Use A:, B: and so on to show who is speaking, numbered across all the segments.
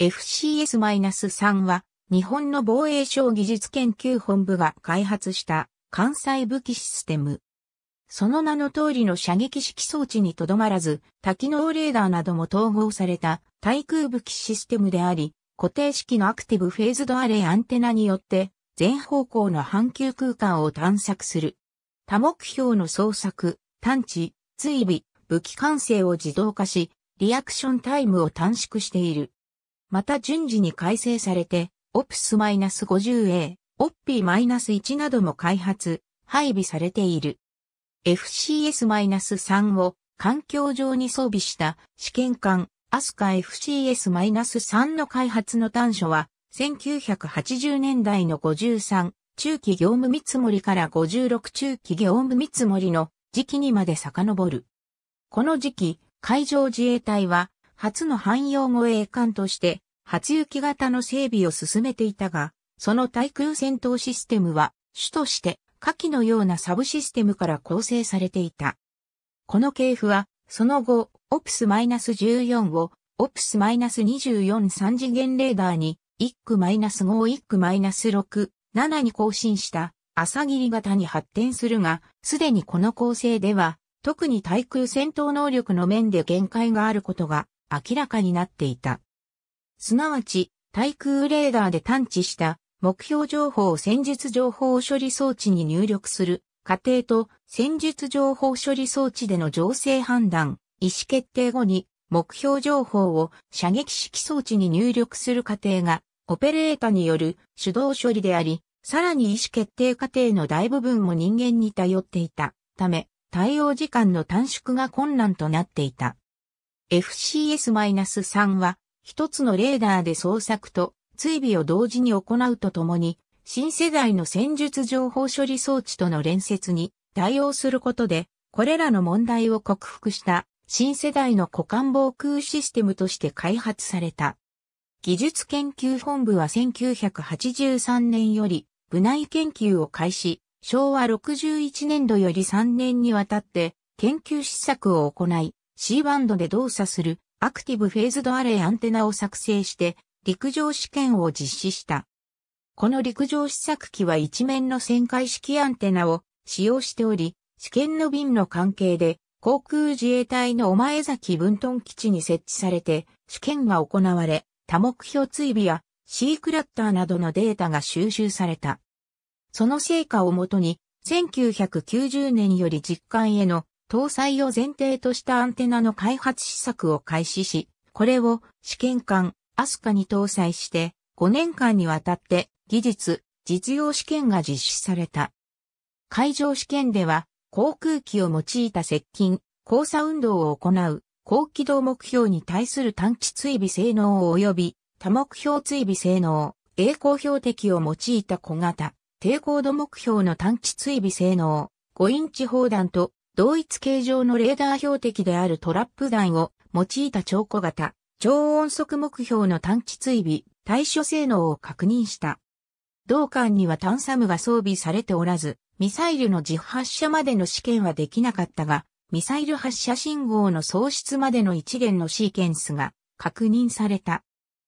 A: FCS-3 は日本の防衛省技術研究本部が開発した艦載武器システム。その名の通りの射撃式装置にとどまらず、多機能レーダーなども統合された対空武器システムであり、固定式のアクティブフェーズドアレイアンテナによって全方向の半球空間を探索する。多目標の捜索、探知、追尾、武器完成を自動化し、リアクションタイムを短縮している。また順次に改正されて、OPS-50A、o p 1なども開発、配備されている。FCS-3 を環境上に装備した試験艦アスカ FCS-3 の開発の端緒は1980年代の53中期業務見積もりから56中期業務見積もりの時期にまで遡る。この時期、海上自衛隊は初の汎用護衛艦として、初行き型の整備を進めていたが、その対空戦闘システムは、主として、下記のようなサブシステムから構成されていた。この系譜は、その後、オプス -14 を、オプス -243 次元レーダーに、イ区 -5 1区 -6、7に更新した朝霧型に発展するが、すでにこの構成では、特に対空戦闘能力の面で限界があることが明らかになっていた。すなわち、対空レーダーで探知した目標情報を戦術情報処理装置に入力する過程と戦術情報処理装置での情勢判断、意思決定後に目標情報を射撃式装置に入力する過程がオペレータによる手動処理であり、さらに意思決定過程の大部分も人間に頼っていたため、対応時間の短縮が困難となっていた。FCS-3 は、一つのレーダーで捜索と追尾を同時に行うとともに、新世代の戦術情報処理装置との連接に対応することで、これらの問題を克服した新世代の股間防空システムとして開発された。技術研究本部は1983年より部内研究を開始、昭和61年度より3年にわたって研究施策を行い、C バンドで動作するアクティブフェーズドアレイアンテナを作成して陸上試験を実施した。この陸上試作機は一面の旋回式アンテナを使用しており、試験の便の関係で航空自衛隊のお前崎分屯基地に設置されて試験が行われ、多目標追尾や C クラッターなどのデータが収集された。その成果をもとに、1990年より実感への搭載を前提としたアンテナの開発施策を開始し、これを試験管、アスカに搭載して、5年間にわたって技術、実用試験が実施された。海上試験では、航空機を用いた接近、交差運動を行う、高機動目標に対する探知追尾性能及び、多目標追尾性能、栄光標的を用いた小型、低高度目標の探知追尾性能、5インチ砲弾と同一形状のレーダー標的であるトラップ弾を用いた超小型、超音速目標の探知追尾、対処性能を確認した。同艦には探サムが装備されておらず、ミサイルの自発射までの試験はできなかったが、ミサイル発射信号の喪失までの一元のシーケンスが確認された。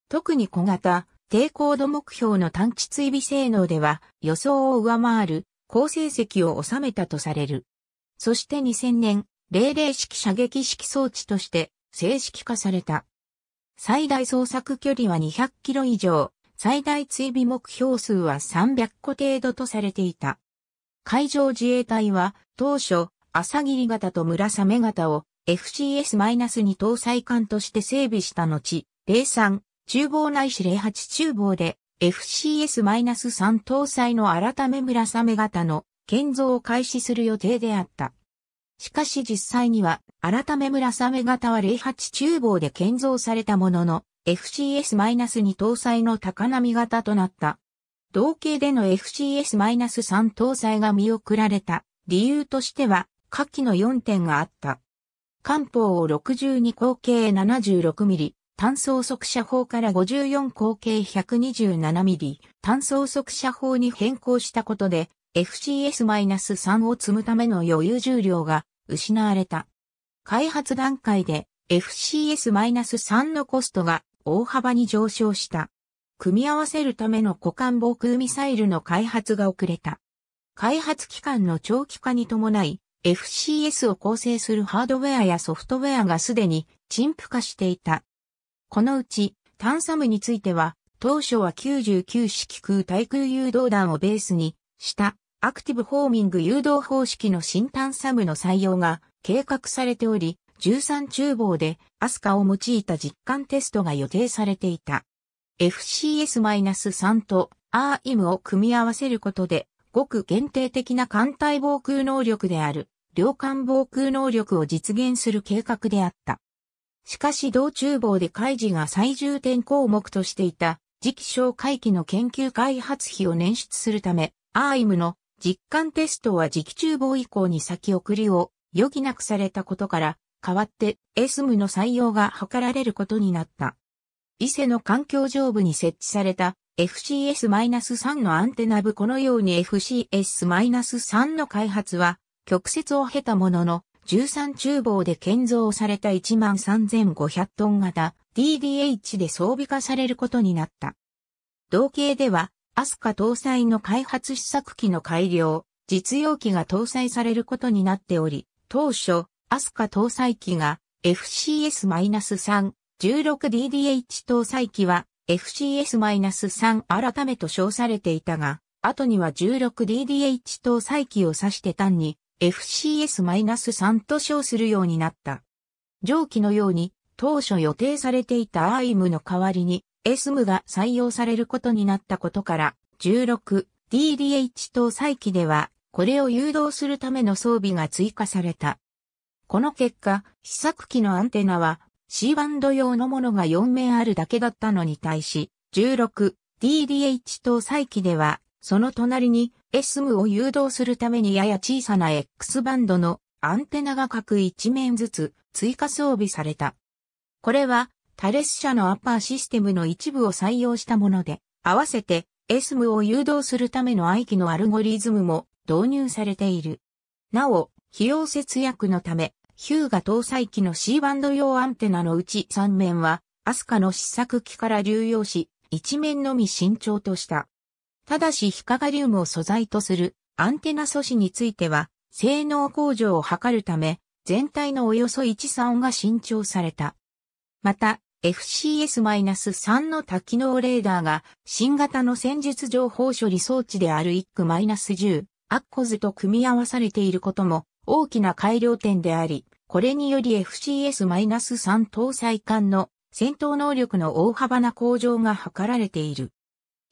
A: 特に小型、低高度目標の探知追尾性能では予想を上回る高成績を収めたとされる。そして2000年、零々式射撃式装置として正式化された。最大捜索距離は200キロ以上、最大追尾目標数は300個程度とされていた。海上自衛隊は当初、朝霧型と村雨型を FCS-2 搭載艦として整備した後、零三、厨房内し零八厨房で FCS-3 搭載の改め村雨型の建造を開始する予定であった。しかし実際には、改め村雨型は08厨房で建造されたものの、FCS-2 搭載の高波型となった。同型での FCS-3 搭載が見送られた理由としては、下記の4点があった。艦砲を62口径 76mm、単装速射砲から54口径 127mm、単装速射砲に変更したことで、FCS-3 を積むための余裕重量が失われた。開発段階で FCS-3 のコストが大幅に上昇した。組み合わせるための股間防空ミサイルの開発が遅れた。開発期間の長期化に伴い、FCS を構成するハードウェアやソフトウェアがすでに陳腐化していた。このうち、探査サムについては、当初は99式空対空誘導弾をベースにしたアクティブホーミング誘導方式の新探査ムの採用が計画されており、13厨房でアスカを用いた実感テストが予定されていた。FCS-3 と RM を組み合わせることで、ごく限定的な艦隊防空能力である、両艦防空能力を実現する計画であった。しかし同厨房で開示が最重点項目としていた、次期小回帰の研究開発費を捻出するため、ア i イムの実感テストは磁気厨房以降に先送りを余儀なくされたことから、代わって SM の採用が図られることになった。伊勢の環境上部に設置された FCS-3 のアンテナ部このように FCS-3 の開発は曲折を経たものの13厨房で建造された13,500トン型 DDH で装備化されることになった。同型ではアスカ搭載の開発試作機の改良、実用機が搭載されることになっており、当初、アスカ搭載機が FCS-3、16DDH 搭載機は FCS-3 改めと称されていたが、後には 16DDH 搭載機を指して単に FCS-3 と称するようになった。上記のように、当初予定されていたア i m の代わりに SM が採用されることになったことから、16DDH 搭載機では、これを誘導するための装備が追加された。この結果、試作機のアンテナは C バンド用のものが4面あるだけだったのに対し、16DDH 搭載機では、その隣に SM を誘導するためにやや小さな X バンドのアンテナが各1面ずつ追加装備された。これはタレス社のアッパーシステムの一部を採用したもので、合わせて s m を誘導するための i 機のアルゴリズムも導入されている。なお、費用節約のため、ヒューが搭載機の C バンド用アンテナのうち3面は、アスカの試作機から流用し、1面のみ慎重とした。ただし、ヒカガリウムを素材とするアンテナ素子については、性能向上を図るため、全体のおよそ1、3が慎重された。また、FCS-3 の多機能レーダーが新型の戦術情報処理装置である IC-10 アッコズと組み合わされていることも大きな改良点であり、これにより FCS-3 搭載艦の戦闘能力の大幅な向上が図られている。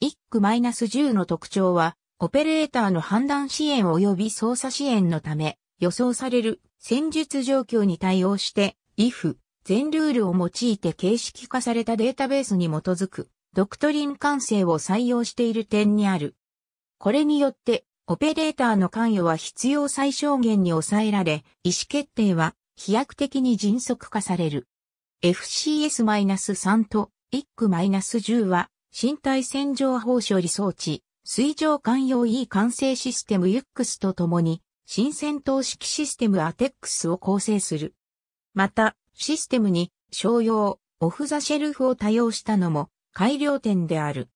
A: IC-10 の特徴は、オペレーターの判断支援及び操作支援のため、予想される戦術状況に対応して、IF、全ルールを用いて形式化されたデータベースに基づく、ドクトリン完成を採用している点にある。これによって、オペレーターの関与は必要最小限に抑えられ、意思決定は飛躍的に迅速化される。FCS-3 と IC-10 は、身体洗浄法処理装置、水上環用 E 完成システム UX とともに、新戦闘式システム ATEX を構成する。また、システムに商用、オフザシェルフを多用したのも改良点である。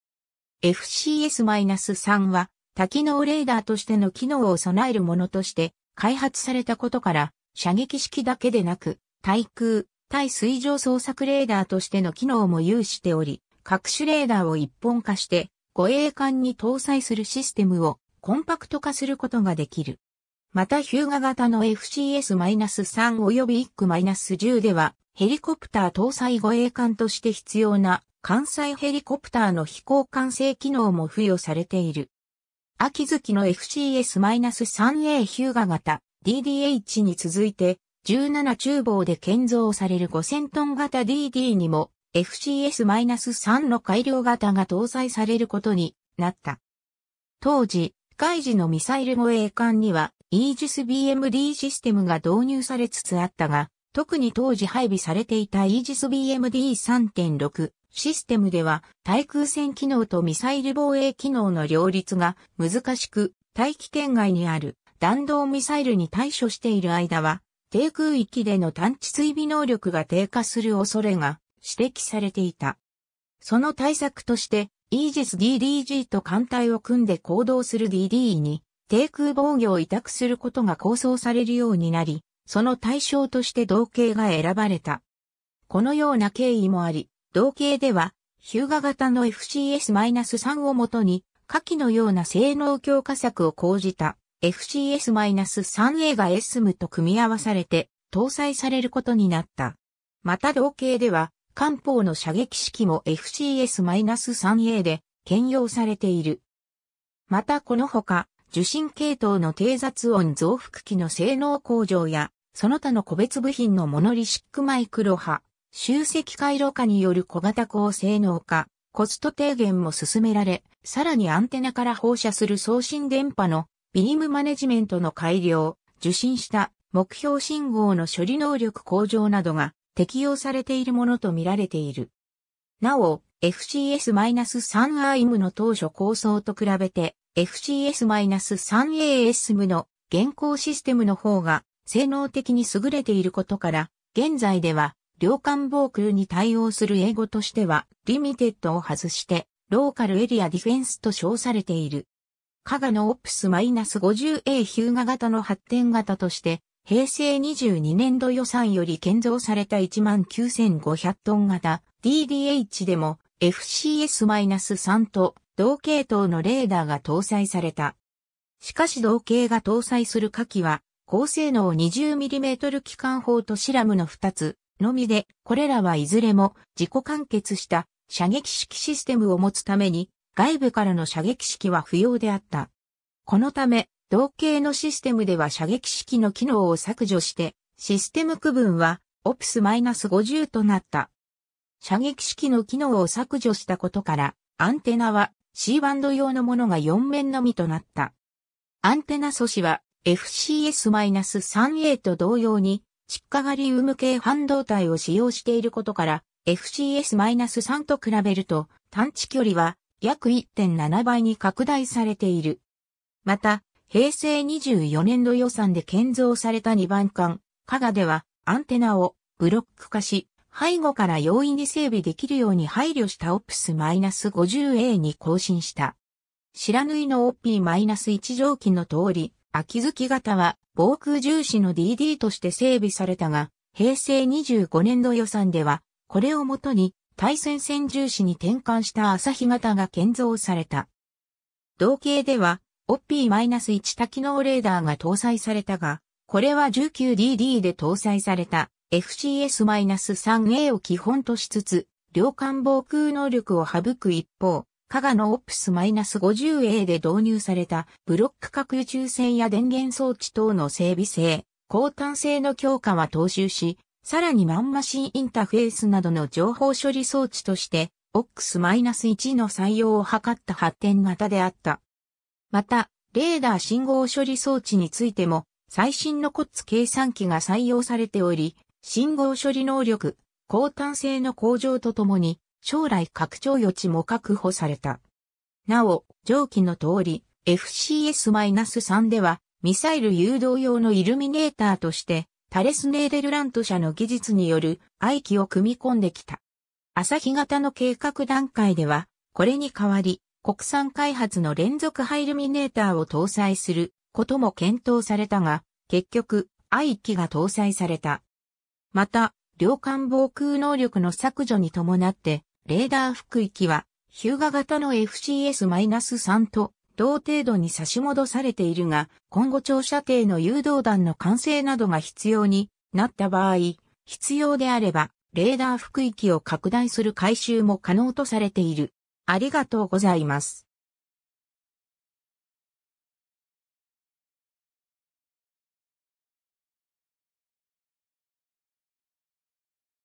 A: FCS-3 は多機能レーダーとしての機能を備えるものとして開発されたことから射撃式だけでなく対空、対水上捜索レーダーとしての機能も有しており、各種レーダーを一本化して護衛艦に搭載するシステムをコンパクト化することができる。またヒューガ型の FCS-3 及び一区1 0では、ヘリコプター搭載護衛艦として必要な艦載ヘリコプターの飛行管制機能も付与されている。秋月の FCS-3A ヒューガ型 DDH に続いて17厨房で建造される5000トン型 DD にも FCS-3 の改良型が搭載されることになった。当時、海事のミサイル護衛艦にはイージス BMD システムが導入されつつあったが、特に当時配備されていたイージス BMD3.6 システムでは対空戦機能とミサイル防衛機能の両立が難しく、大気圏外にある弾道ミサイルに対処している間は、低空域での探知追尾能力が低下する恐れが指摘されていた。その対策として、イージス DDG と艦隊を組んで行動する DD に低空防御を委託することが構想されるようになり、その対象として同型が選ばれた。このような経緯もあり、同型では、ヒューガ型の FCS-3 をもとに、下記のような性能強化策を講じた FCS-3A が SM と組み合わされて搭載されることになった。また同型では、艦砲の射撃式も FCS-3A で兼用されている。またこのほか、受信系統の低雑音増幅器の性能向上や、その他の個別部品のモノリシックマイクロ波、集積回路化による小型高性能化、コスト低減も進められ、さらにアンテナから放射する送信電波のビームマネジメントの改良、受信した目標信号の処理能力向上などが適用されているものとみられている。なお、FCS-3IM の当初構想と比べて FCS-3ASM の現行システムの方が性能的に優れていることから、現在では、両艦防空に対応する英語としては、リミテッドを外して、ローカルエリアディフェンスと称されている。加賀のオプス -50A ヒューガ型の発展型として、平成22年度予算より建造された19,500トン型 DDH でも FCS-3 と同系統のレーダーが搭載された。しかし同系が搭載する火器は、高性能 20mm 機関砲とシラムの2つのみで、これらはいずれも自己完結した射撃式システムを持つために、外部からの射撃式は不要であった。このため、同系のシステムでは射撃式の機能を削除して、システム区分はオプスマイナス5 0となった。射撃式の機能を削除したことから、アンテナは C バンド用のものが4面のみとなった。アンテナ素子は FCS-3A と同様に、窒化ガリウム系半導体を使用していることから、FCS-3 と比べると、探知距離は約1.7倍に拡大されている。また、平成24年度予算で建造された2番艦、加賀では、アンテナをブロック化し、背後から容易に整備できるように配慮した OPS-50A に更新した。白縫いの OP-1 蒸気の通り、秋月型は防空重視の DD として整備されたが、平成25年度予算では、これをもとに対戦線重視に転換した朝日型が建造された。同型では、OP-1 多機能レーダーが搭載されたが、これは 19DD で搭載された FCS-3A を基本としつつ、両艦防空能力を省く一方、加賀の OPS-50A で導入されたブロック核宇宙船や電源装置等の整備性、高端性の強化は踏襲し、さらにマンマシンインターフェースなどの情報処理装置として、OX-1 の採用を図った発展型であった。また、レーダー信号処理装置についても、最新のコッツ計算機が採用されており、信号処理能力、高端性の向上とともに、将来拡張余地も確保された。なお、上記の通り、FCS-3 では、ミサイル誘導用のイルミネーターとして、タレスネーデルラント社の技術による愛機を組み込んできた。朝日型の計画段階では、これに代わり、国産開発の連続ハイルミネーターを搭載することも検討されたが、結局、愛機が搭載された。また、両艦防空能力の削除に伴って、レーダー服域は、ヒューガ型の FCS-3 と同程度に差し戻されているが、今後長射程の誘導弾の完成などが必要になった場合、必要であれば、レーダー服域を拡大する回収も可能とされている。ありがとうございます。